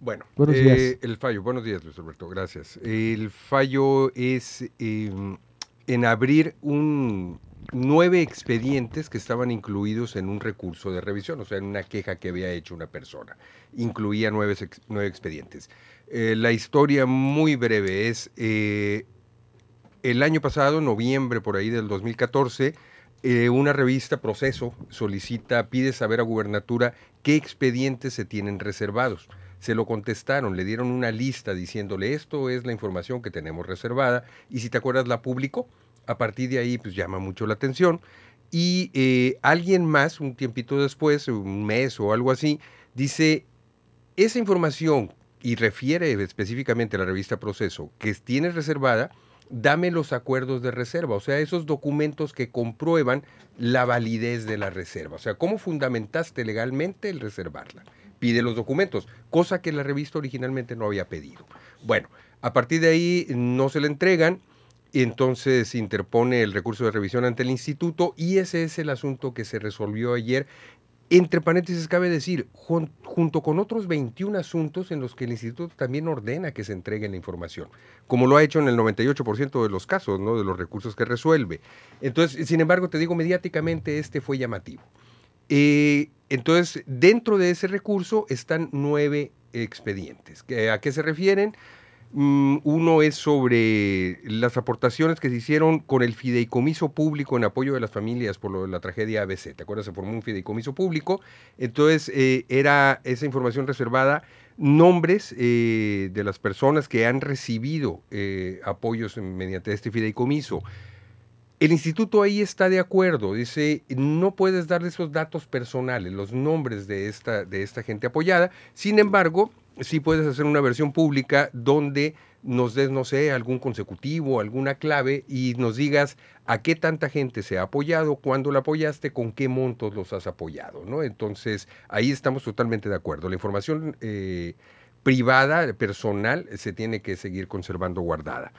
Bueno, eh, el fallo, buenos días Luis Alberto, gracias. El fallo es em, en abrir un nueve expedientes que estaban incluidos en un recurso de revisión, o sea, en una queja que había hecho una persona. Incluía nueve, expedientes. Eh, la historia muy breve es, eh, el año pasado, noviembre por ahí del 2014, una revista Proceso solicita, pide saber a gubernatura qué expedientes se tienen reservados se lo contestaron, le dieron una lista diciéndole esto es la información que tenemos reservada y si te acuerdas la publicó. A partir de ahí pues llama mucho la atención y eh, alguien más un tiempito después, un mes o algo así, dice esa información y refiere específicamente a la revista Proceso que tienes reservada, dame los acuerdos de reserva, o sea, esos documentos que comprueban la validez de la reserva, o sea, cómo fundamentaste legalmente el reservarla pide los documentos, cosa que la revista originalmente no había pedido. Bueno, a partir de ahí no se le entregan y entonces interpone el recurso de revisión ante el instituto y ese es el asunto que se resolvió ayer. Entre paréntesis cabe decir, junto con otros 21 asuntos en los que el instituto también ordena que se entregue la información, como lo ha hecho en el 98% de los casos, ¿no? de los recursos que resuelve. Entonces, sin embargo, te digo, mediáticamente este fue llamativo. Eh, entonces, dentro de ese recurso están nueve expedientes. ¿A qué se refieren? Mm, uno es sobre las aportaciones que se hicieron con el fideicomiso público en apoyo de las familias por lo de la tragedia ABC. ¿Te acuerdas? Se formó un fideicomiso público. Entonces, eh, era esa información reservada, nombres eh, de las personas que han recibido eh, apoyos mediante este fideicomiso. El instituto ahí está de acuerdo, dice, no puedes darle esos datos personales, los nombres de esta, de esta gente apoyada, sin embargo, sí puedes hacer una versión pública donde nos des, no sé, algún consecutivo, alguna clave y nos digas a qué tanta gente se ha apoyado, cuándo la apoyaste, con qué montos los has apoyado, ¿no? Entonces, ahí estamos totalmente de acuerdo. La información eh, privada, personal, se tiene que seguir conservando guardada.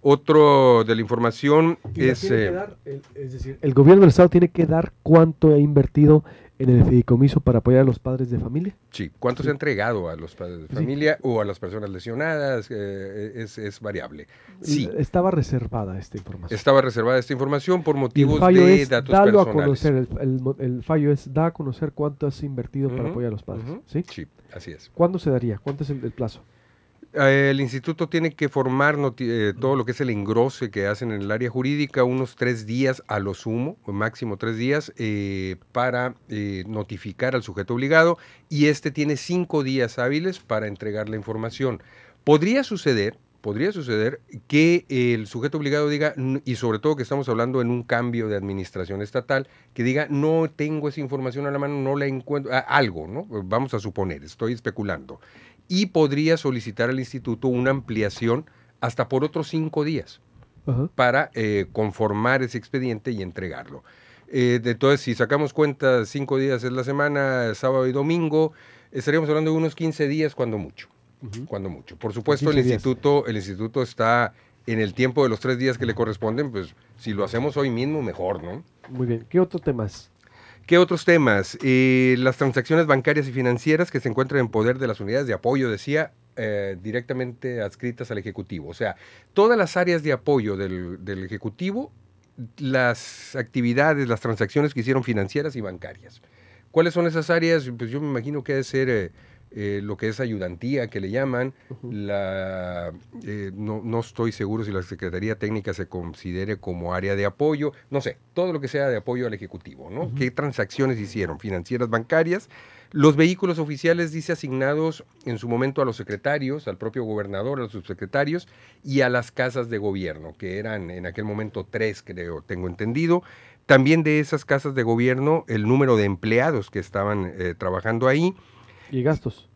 Otro de la información es... Eh, el gobierno del Estado tiene que dar cuánto ha invertido en el fideicomiso para apoyar a los padres de familia. Sí, ¿cuánto se ha entregado a los padres de familia o a las personas lesionadas? Eh, es, variable. Sí. Estaba reservada esta información. Estaba reservada esta información por motivos de datos personales. A conocer, el, fallo es da a conocer cuánto has invertido para apoyar a los padres. ¿sí? así es. ¿Cuándo se daría? ¿Cuánto es el plazo? Eh, el instituto tiene que formar eh, todo lo que es el engrose que hacen en el área jurídica, unos tres días a lo sumo, máximo tres días, eh, para notificar al sujeto obligado y este tiene cinco días hábiles para entregar la información. Podría suceder, podría suceder que el sujeto obligado diga, y sobre todo que estamos hablando en un cambio de administración estatal, que diga, no tengo esa información a la mano, no la encuentro, algo, ¿no? Vamos a suponer, estoy especulando y podría solicitar al instituto una ampliación hasta por otros cinco días para eh, conformar ese expediente y entregarlo. Eh, entonces, si sacamos cuenta, cinco días es la semana, sábado y domingo, eh, estaríamos hablando de unos 15 días cuando mucho. Cuando mucho. Por supuesto, el instituto, el instituto está en el tiempo de los tres días que le corresponden, pues si lo hacemos hoy mismo, mejor, ¿no? Muy bien. ¿Qué otro temas? ¿Qué otros temas? las transacciones bancarias y financieras que se encuentran en poder de las unidades de apoyo, decía, eh, directamente adscritas al Ejecutivo. O sea, todas las áreas de apoyo del, Ejecutivo, las actividades, las transacciones que hicieron financieras y bancarias. ¿Cuáles son esas áreas? Pues yo me imagino que debe ser eh, eh, lo que es ayudantía, que le llaman. la, eh, no, estoy seguro si la Secretaría Técnica se considere como área de apoyo, no sé, todo lo que sea de apoyo al Ejecutivo, ¿no? ¿Qué transacciones hicieron? Financieras, bancarias. Los vehículos oficiales, dice, asignados en su momento a los secretarios, al propio gobernador, a los subsecretarios y a las casas de gobierno, que eran en aquel momento tres, creo, tengo entendido. También de esas casas de gobierno, el número de empleados que estaban eh, trabajando ahí, ¿Y gastos?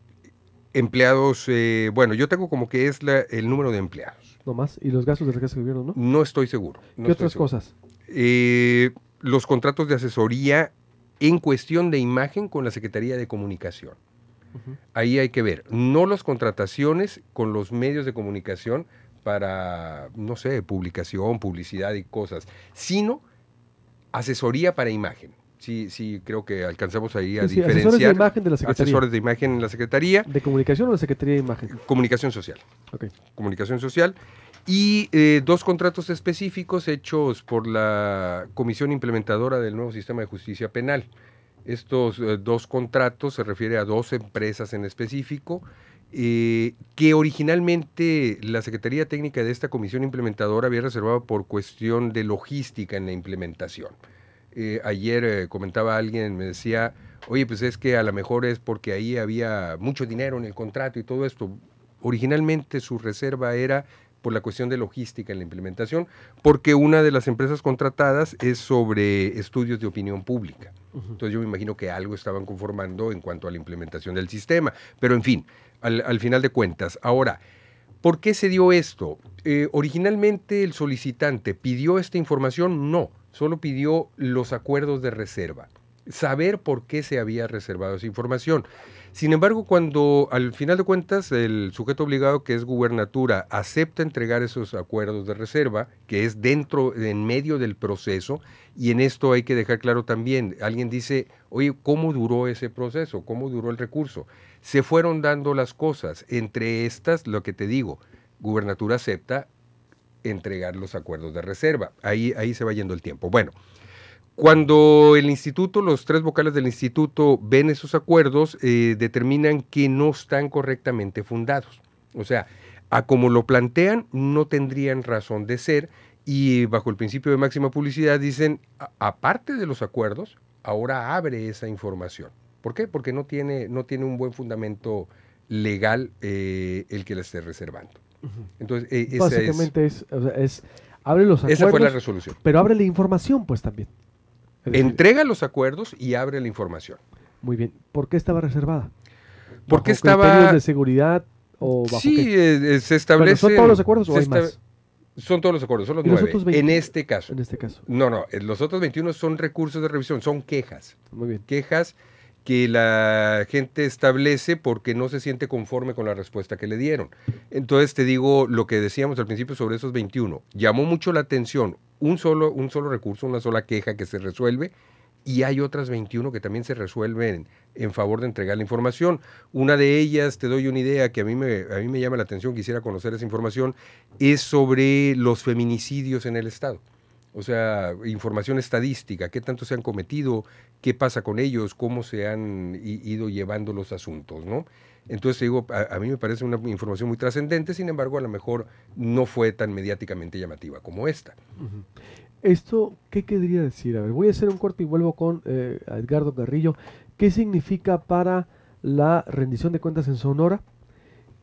Empleados, eh, bueno, yo tengo como que es el número de empleados. No más. ¿Y los gastos de la Casa de Gobierno, no? No estoy seguro. ¿Qué otras cosas? Eh, los contratos de asesoría en cuestión de imagen con la Secretaría de Comunicación. Ahí hay que ver, no las contrataciones con los medios de comunicación para, no sé, publicación, publicidad y cosas, sino asesoría para imagen sí, sí, creo que alcanzamos ahí a sí, Asesores de imagen de la Secretaría. Asesores de imagen en la Secretaría. ¿De comunicación o la Secretaría de Imagen? Comunicación social. Okay. Comunicación social. Y eh, dos contratos específicos hechos por la Comisión Implementadora del nuevo sistema de justicia penal. Estos eh, dos contratos se refiere a dos empresas en específico. Eh, que originalmente la Secretaría Técnica de esta comisión implementadora había reservado por cuestión de logística en la implementación. Eh, ayer eh, comentaba alguien, me decía, oye, pues es que a lo mejor es porque ahí había mucho dinero en el contrato y todo esto. Originalmente su reserva era por la cuestión de logística en la implementación, porque una de las empresas contratadas es sobre estudios de opinión pública. Entonces yo me imagino que algo estaban conformando en cuanto a la implementación del sistema. Pero en fin, al, final de cuentas, ahora, ¿por qué se dio esto? Eh, originalmente el solicitante pidió esta información, no solo pidió los acuerdos de reserva, saber por qué se había reservado esa información. Sin embargo, cuando al final de cuentas el sujeto obligado que es gubernatura acepta entregar esos acuerdos de reserva, que es dentro, en medio del proceso, y en esto hay que dejar claro también, alguien dice, oye, ¿cómo duró ese proceso? ¿Cómo duró el recurso? Se fueron dando las cosas, entre estas, lo que te digo, gubernatura acepta entregar los acuerdos de reserva. Ahí, ahí se va yendo el tiempo. Bueno, cuando el instituto, los tres vocales del instituto ven esos acuerdos, eh, determinan que no están correctamente fundados. O sea, a como lo plantean, no tendrían razón de ser y bajo el principio de máxima publicidad dicen, aparte de los acuerdos, ahora abre esa información. ¿Por qué? Porque no tiene, no tiene un buen fundamento legal eh, el que la esté reservando. Entonces, e, Básicamente es, es, abre los acuerdos. Esa fue la resolución. Pero abre la información, pues también. Entrega los acuerdos y abre la información. Muy bien. ¿Por qué estaba reservada? ¿Por qué estaba. de seguridad o bajo Sí, eh, eh, se establece. ¿Son todos los acuerdos o hay Son todos los acuerdos, son los nueve. en este caso. En este caso. No, no, eh, los otros 21 son recursos de revisión, son quejas. Muy bien. Quejas que la gente establece porque no se siente conforme con la respuesta que le dieron. Entonces te digo lo que decíamos al principio sobre esos 21. Llamó mucho la atención un solo, un solo recurso, una sola queja que se resuelve y hay otras 21 que también se resuelven en favor de entregar la información. Una de ellas, te doy una idea que a mí me, a mí me llama la atención, quisiera conocer esa información, es sobre los feminicidios en el Estado. O sea, información estadística, qué tanto se han cometido, qué pasa con ellos, cómo se han ido llevando los asuntos, ¿no? Entonces digo, a, mí me parece una información muy trascendente, sin embargo, a lo mejor no fue tan mediáticamente llamativa como esta. ¿Esto qué querría decir? A ver, voy a hacer un corte y vuelvo con eh, Edgardo Carrillo. ¿Qué significa para la rendición de cuentas en Sonora?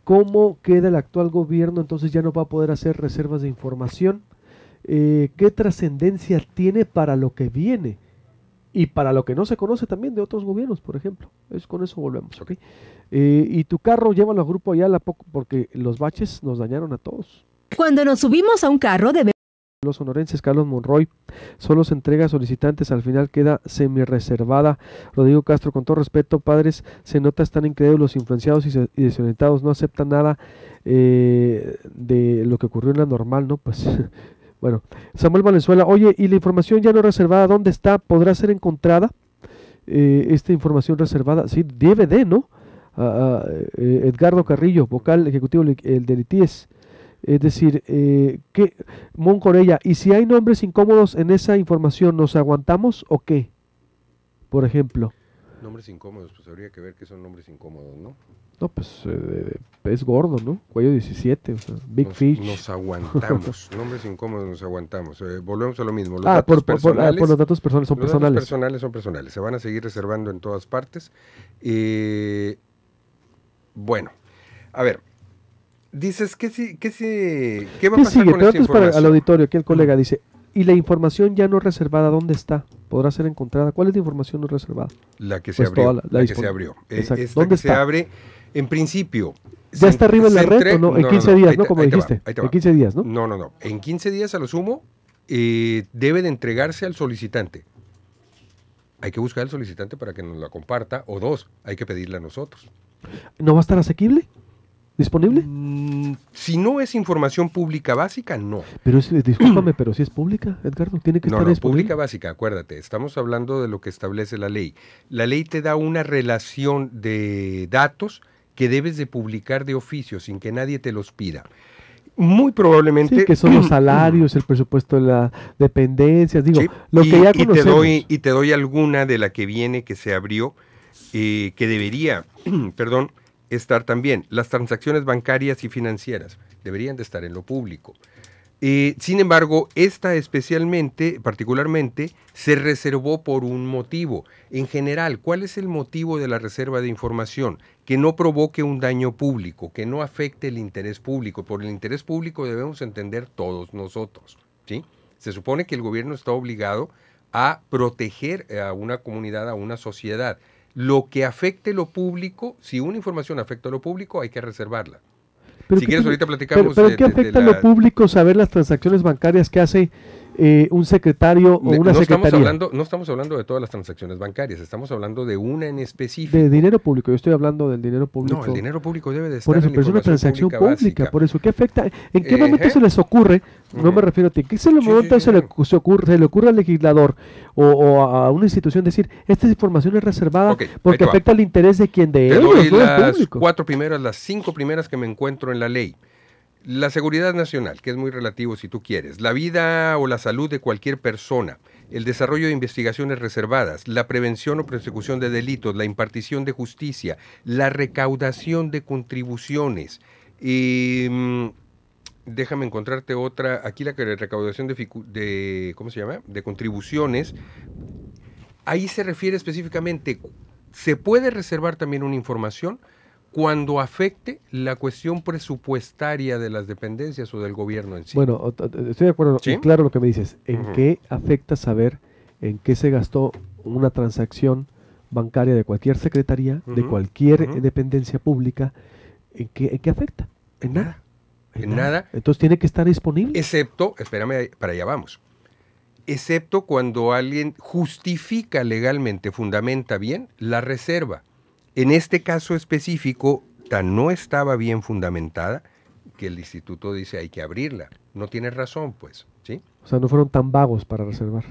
¿Cómo queda el actual gobierno? Entonces ya no va a poder hacer reservas de información. Eh, qué trascendencia tiene para lo que viene y para lo que no se conoce también de otros gobiernos, por ejemplo. Es, con eso volvemos, eh, y tu carro llévalo al grupo poco porque los baches nos dañaron a todos. Cuando nos subimos a un carro de Los sonorenses Carlos Monroy solo se entrega solicitantes, al final queda semi-reservada. Rodrigo Castro, con todo respeto, padres, se nota están increíbles, influenciados y, desorientados, no aceptan nada eh, de lo que ocurrió en la normal, ¿no? Pues bueno, Samuel Valenzuela, oye, ¿y la información ya no reservada dónde está? ¿Podrá ser encontrada eh, esta información reservada? Sí, de, ¿no? Eh, Edgardo Carrillo, vocal ejecutivo del ITIES. Es decir, eh, Mon Corella, ¿y si hay nombres incómodos en esa información, nos aguantamos o qué? Por ejemplo. Nombres incómodos, pues habría que ver que son nombres incómodos, ¿no? No, pues eh, es gordo, ¿no? Cuello 17, Big Fish. Nos aguantamos, nombres incómodos nos aguantamos. Eh, volvemos a lo mismo. ah, por, ah, por, los datos personales son personales. Los personales son personales, se van a seguir reservando en todas partes. Eh, bueno, a ver, dices, que si, qué, si, qué va a pasar sigue? con esta información? al auditorio, aquí el colega dice, ¿y la información ya no reservada dónde está? podrá ser encontrada. ¿Cuál es la información no reservada? La que se pues abrió. que se eh, ¿Dónde se abre, en principio. Ya está arriba en la red, ¿o no? En 15 días, ¿no? Como dijiste. en 15 días, ¿no? No, no, no. En 15 días, a lo sumo, eh, debe de entregarse al solicitante. Hay que buscar al solicitante para que nos la comparta, o dos, hay que pedirle a nosotros. ¿No va a estar asequible? disponible? Mm, si no es información pública básica, no. Pero eh, discúlpame, pero si es pública, Edgardo, tiene que no, estar no, pública básica, acuérdate, estamos hablando de lo que establece la ley. La ley te da una relación de datos que debes de publicar de oficio sin que nadie te los pida. Muy probablemente. Sí, que son los salarios, el presupuesto de las dependencias, digo, lo que ya conocemos. Y te, doy, y te doy alguna de la que viene que se abrió, eh, que debería, perdón, estar también las transacciones bancarias y financieras, deberían de estar en lo público. Eh, sin embargo, esta especialmente, particularmente, se reservó por un motivo. En general, ¿cuál es el motivo de la reserva de información? Que no provoque un daño público, que no afecte el interés público. Por el interés público debemos entender todos nosotros. ¿sí? Se supone que el gobierno está obligado a proteger a una comunidad, a una sociedad. Lo que afecte lo público, si una información afecta a lo público, hay que reservarla. Pero si quieres, ahorita platicamos. Pero, ¿qué afecta a lo público saber las transacciones bancarias que hace eh, un secretario o una no hablando, no estamos hablando de todas las transacciones bancarias, estamos hablando de una en específico. De dinero público, yo estoy hablando del dinero público. No, el dinero público debe de estar Por eso, en pero es una transacción pública, por eso, ¿qué afecta? ¿En qué momento se les ocurre? No me refiero a ti, ¿qué es le momento se, le, se, ocurre, le ocurre al legislador o, a una institución decir, esta información es reservada porque afecta al interés de quien de ellos, las cuatro primeras, las cinco primeras que me encuentro en la ley. La seguridad nacional, que es muy relativo si tú quieres, la vida o la salud de cualquier persona, el desarrollo de investigaciones reservadas, la prevención o persecución de delitos, la impartición de justicia, la recaudación de contribuciones. Mm, déjame encontrarte otra, aquí la recaudación de, de, ¿cómo se llama? De contribuciones. Ahí se refiere específicamente, se puede reservar también una información cuando afecte la cuestión presupuestaria de las dependencias o del gobierno en sí. Bueno, estoy de acuerdo, claro lo que me dices. ¿En qué afecta saber en qué se gastó una transacción bancaria de cualquier secretaría, de cualquier dependencia pública? ¿En qué, afecta? En nada. En, nada. Entonces tiene que estar disponible. Excepto, espérame, para allá vamos. Excepto cuando alguien justifica legalmente, fundamenta bien la reserva en este caso específico, tan no estaba bien fundamentada que el instituto dice hay que abrirla. No tiene razón, pues, ¿sí? O sea, no fueron tan vagos para reservar.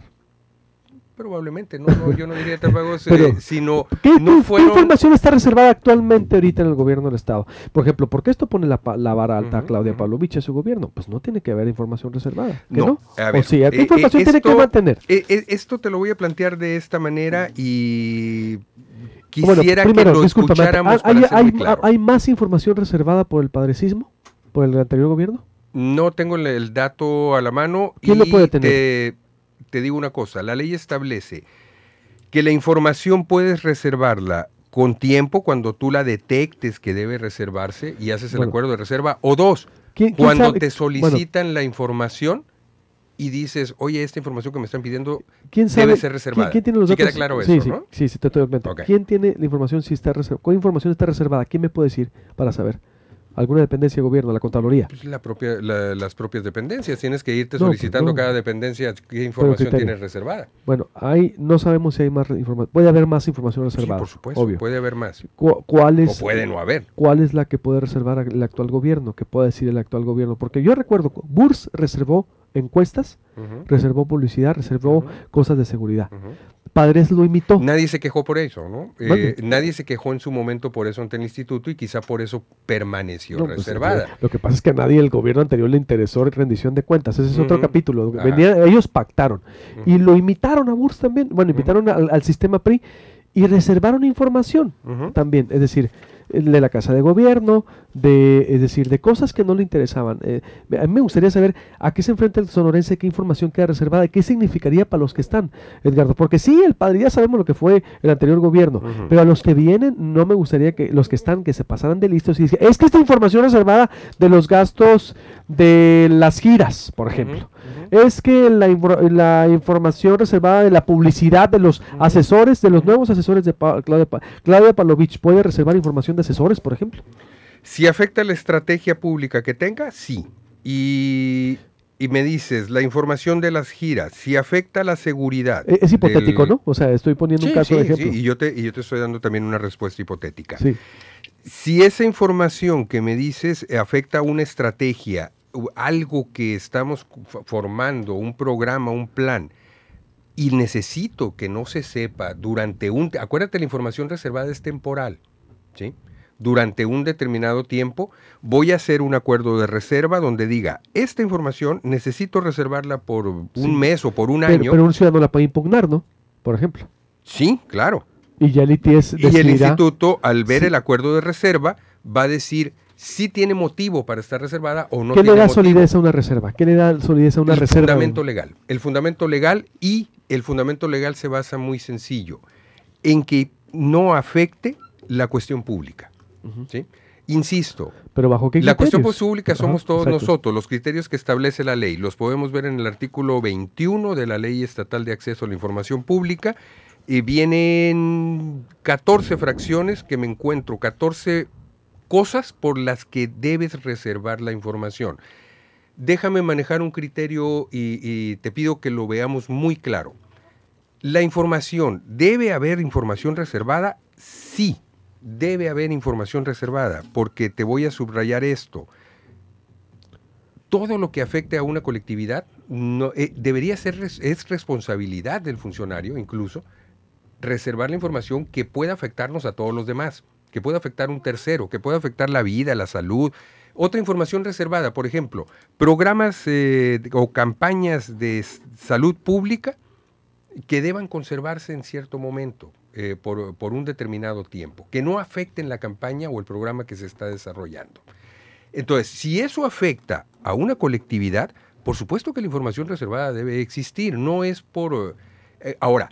Probablemente, no, yo no diría tan vagos, eh, sino... ¿qué, no información está reservada actualmente ahorita en el gobierno del Estado? Por ejemplo, ¿por qué esto pone la, vara alta a Claudia uh y a su gobierno? Pues no tiene que haber información reservada, no? o sea, ¿qué eh, información eh, tiene que mantener? esto te lo voy a plantear de esta manera y Quisiera que lo escucháramos ¿hay, hay, más información reservada por el padrecismo? ¿Por el anterior gobierno? No tengo el, dato a la mano. ¿Quién y lo puede tener? Te, digo una cosa, la ley establece que la información puedes reservarla con tiempo cuando tú la detectes que debe reservarse y haces el acuerdo de reserva. O dos, cuando te solicitan la información y dices, oye, esta información que me están pidiendo ¿Quién sabe, debe ser reservada. ¿Quién, tiene los datos? queda claro eso, sí, sí, totalmente. ¿Quién tiene la información si está reservada? ¿Cuál información está reservada? ¿Quién me puede decir para saber? ¿Alguna dependencia de gobierno, la Contraloría? Pues la propia, las propias dependencias. Tienes que irte pues solicitando cada dependencia qué información tienes reservada. Bueno, ahí no sabemos si hay más información. Puede haber más información reservada. por supuesto, puede haber más. o puede no haber. ¿Cuál es la que puede reservar el actual gobierno? ¿Qué puede decir el actual gobierno? Porque yo recuerdo, Burs reservó encuestas, reservó publicidad, reservó cosas de seguridad. Padres lo imitó. Nadie se quejó por eso, ¿no? Eh, nadie se quejó en su momento por eso ante el instituto y quizá por eso permaneció pues, reservada. lo que pasa es que a nadie el gobierno anterior le interesó rendición de cuentas. Ese es otro capítulo. Venía, ellos pactaron y lo imitaron a Burst también. Bueno, imitaron al, sistema PRI y reservaron información también. Es decir, eh, de la Casa de Gobierno, de, es decir, de cosas que no le interesaban. Eh, a mí me gustaría saber a qué se enfrenta el sonorense, qué información queda reservada qué significaría para los que están, Edgardo. Porque sí, el padre, ya sabemos lo que fue el anterior gobierno, pero a los que vienen no me gustaría que los que están, que se pasaran de listos y dicen, es que esta información reservada de los gastos de las giras, por ejemplo es que la, información reservada de la publicidad de los asesores, de los nuevos asesores de Claudia, Palovich, puede reservar información de asesores, por ejemplo. Si afecta la estrategia pública que tenga, sí. Y, me dices, la información de las giras, si afecta la seguridad. E, es, hipotético, ¿no? O sea, estoy poniendo un caso de ejemplo. Sí, y yo, te, y yo te estoy dando también una respuesta hipotética. Sí si esa información que me dices eh, afecta una estrategia algo que estamos formando, un programa, un plan, y necesito que no se sepa durante un... Acuérdate, la información reservada es temporal, ¿sí? Durante un determinado tiempo voy a hacer un acuerdo de reserva donde diga, esta información necesito reservarla por un mes o por un año. Pero un ciudadano la puede impugnar, ¿no? Por ejemplo. Sí, claro. Y ya el ITS e Y el instituto, al ver el acuerdo de reserva, va a decir si tiene motivo para estar reservada o no. ¿Qué le da solidez a una reserva? ¿Qué le da solidez a una reserva? El fundamento legal. El fundamento legal y el fundamento legal se basa muy sencillo en que no afecte la cuestión pública. ¿sí? Insisto, ¿Pero bajo qué la cuestión pública somos todos nosotros, los criterios que establece la ley, los podemos ver en el artículo 21 de la Ley Estatal de Acceso a la Información Pública, y vienen 14 fracciones que me encuentro, 14 cosas por las que debes reservar la información. Déjame manejar un criterio y, te pido que lo veamos muy claro. La información, ¿debe haber información reservada? Sí, debe haber información reservada, porque te voy a subrayar esto. Todo lo que afecte a una colectividad eh, debería ser, es responsabilidad del funcionario incluso, reservar la información que pueda afectarnos a todos los demás que puede afectar un tercero, que puede afectar la vida, la salud. Otra información reservada, por ejemplo, programas eh, o campañas de salud pública que deban conservarse en cierto momento, eh, por, un determinado tiempo, que no afecten la campaña o el programa que se está desarrollando. Entonces, si eso afecta a una colectividad, por supuesto que la información reservada debe existir, no es por... Eh, ahora,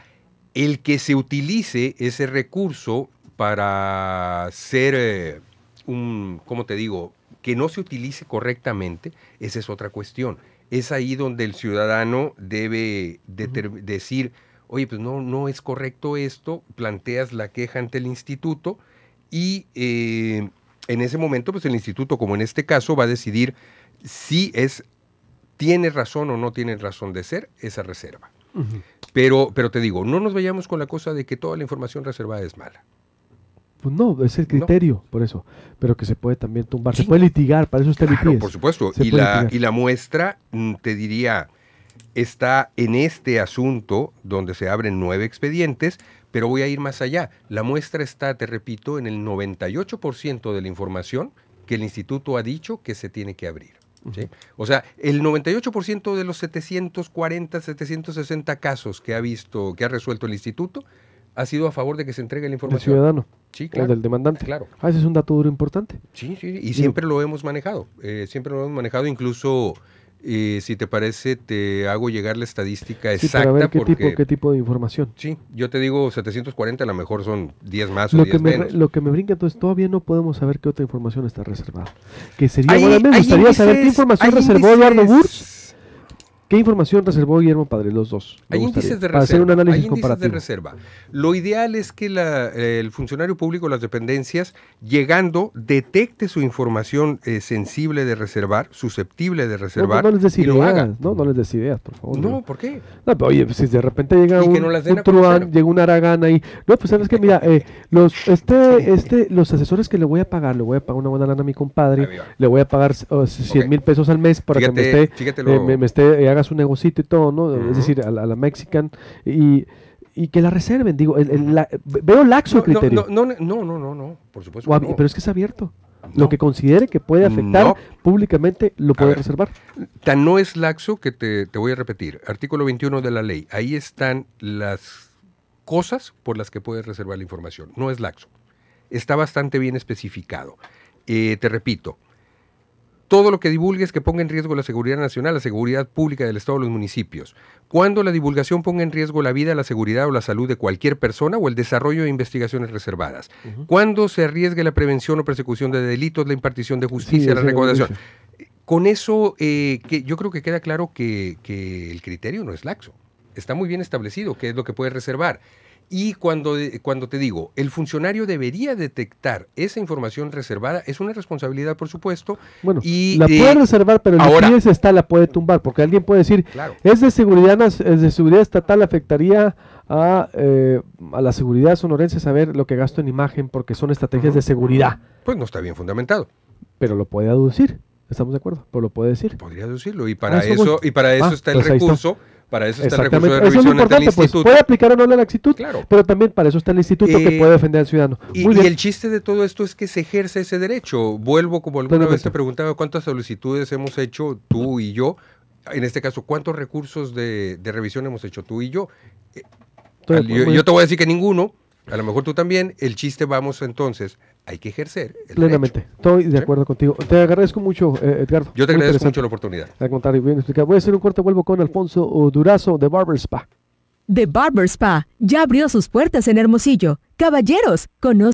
el que se utilice ese recurso para ser eh, un, ¿cómo te digo?, que no se utilice correctamente, esa es otra cuestión. Es ahí donde el ciudadano debe decir, oye, pues no, no es correcto esto, planteas la queja ante el instituto y eh, en ese momento, pues el instituto, como en este caso, va a decidir si es, tiene razón o no tiene razón de ser esa reserva. pero, pero te digo, no nos vayamos con la cosa de que toda la información reservada es mala. Pues no, es el criterio, por eso. Pero que se puede también tumbar. Se puede litigar, para eso está claro, e por supuesto. y la, muestra, mm, te diría, está en este asunto donde se abren nueve expedientes, pero voy a ir más allá. La muestra está, te repito, en el 98% de la información que el instituto ha dicho que se tiene que abrir. O sea, el 98% de los 740, 760 casos que ha visto, que ha resuelto el instituto, ha sido a favor de que se entregue la información. Del ciudadano. Sí, del demandante. Claro. Ah, ese es un dato duro importante. Sí, sí, y siempre lo hemos manejado. Eh, siempre lo hemos manejado, incluso. Eh, si te parece, te hago llegar la estadística exacta. Para qué, tipo, de información. Sí, yo te digo 740, a lo mejor son 10 más o 10 menos. Lo que me brinca, entonces todavía no podemos saber qué otra información está reservada. Que sería, bueno, me gustaría saber qué información reservó Eduardo ¿Qué información reservó Guillermo Padre? Los dos. Hay índices de reserva. Hay índices de reserva. Lo ideal es que el funcionario público de las dependencias, llegando, detecte su información eh, sensible de reservar, susceptible de reservar. No, les des No, no les des ideas, por favor. No, ¿por qué? oye, si de repente llega un, truán, llega un Aragán ahí. No, pues sabes que, mira, eh, los, este, este, los asesores que le voy a pagar, le voy a pagar una buena lana a mi compadre, le voy a pagar 100 mil pesos al mes para que me esté hagas un negocito y todo, ¿no? Es decir, a la, Mexican. Y, que la reserven, digo, veo laxo criterio. No, no, no, no, por supuesto. Pero es que es abierto. Lo que considere que puede afectar públicamente lo puede reservar. Tan no es laxo que te, voy a repetir. Artículo 21 de la ley. Ahí están las cosas por las que puedes reservar la información. No es laxo. Está bastante bien especificado. Eh, te repito, todo lo que es que ponga en riesgo la seguridad nacional, la seguridad pública del Estado o los municipios. Cuando la divulgación ponga en riesgo la vida, la seguridad o la salud de cualquier persona o el desarrollo de investigaciones reservadas. Cuando se arriesgue la prevención o persecución de delitos, la impartición de justicia, la recaudación. Con eso, eh, que yo creo que queda claro que, que el criterio no es laxo. Está muy bien establecido qué es lo que puede reservar. Y cuando, eh, cuando te digo, el funcionario debería detectar esa información reservada, es una responsabilidad, por supuesto. Bueno, y, la puede reservar, pero ahora, la está, la puede tumbar, porque alguien puede decir, es de seguridad, es de seguridad estatal, afectaría a, eh, a, la seguridad sonorense saber lo que gasto en imagen, porque son estrategias de seguridad. Pues no está bien fundamentado. Pero lo puede aducir. ¿Estamos de acuerdo? Pero lo puede decir. Podría aducirlo, Y para eso, y para eso ah, está el pues recurso. Para eso está el recurso de revisión eso es importante, pues, Puede aplicar o no la laxitud, claro. pero también para eso está el instituto que eh, puede defender al ciudadano. Y, el chiste de todo esto es que se ejerce ese derecho. Vuelvo, como alguna vez te preguntaba, cuántas solicitudes hemos hecho tú y yo. En este caso, ¿cuántos recursos de, revisión hemos hecho tú y yo, eh, yo te voy a decir que ninguno, a lo mejor tú también. El chiste, vamos entonces hay que ejercer. Plenamente, estoy de acuerdo contigo. Te agradezco mucho, eh, Yo te agradezco mucho la oportunidad. Al contrario, bien explicado. Voy a hacer un corte, vuelvo con Alfonso Durazo de Barber Spa. The Barber Spa ya abrió sus puertas en Hermosillo. Caballeros, conozcan.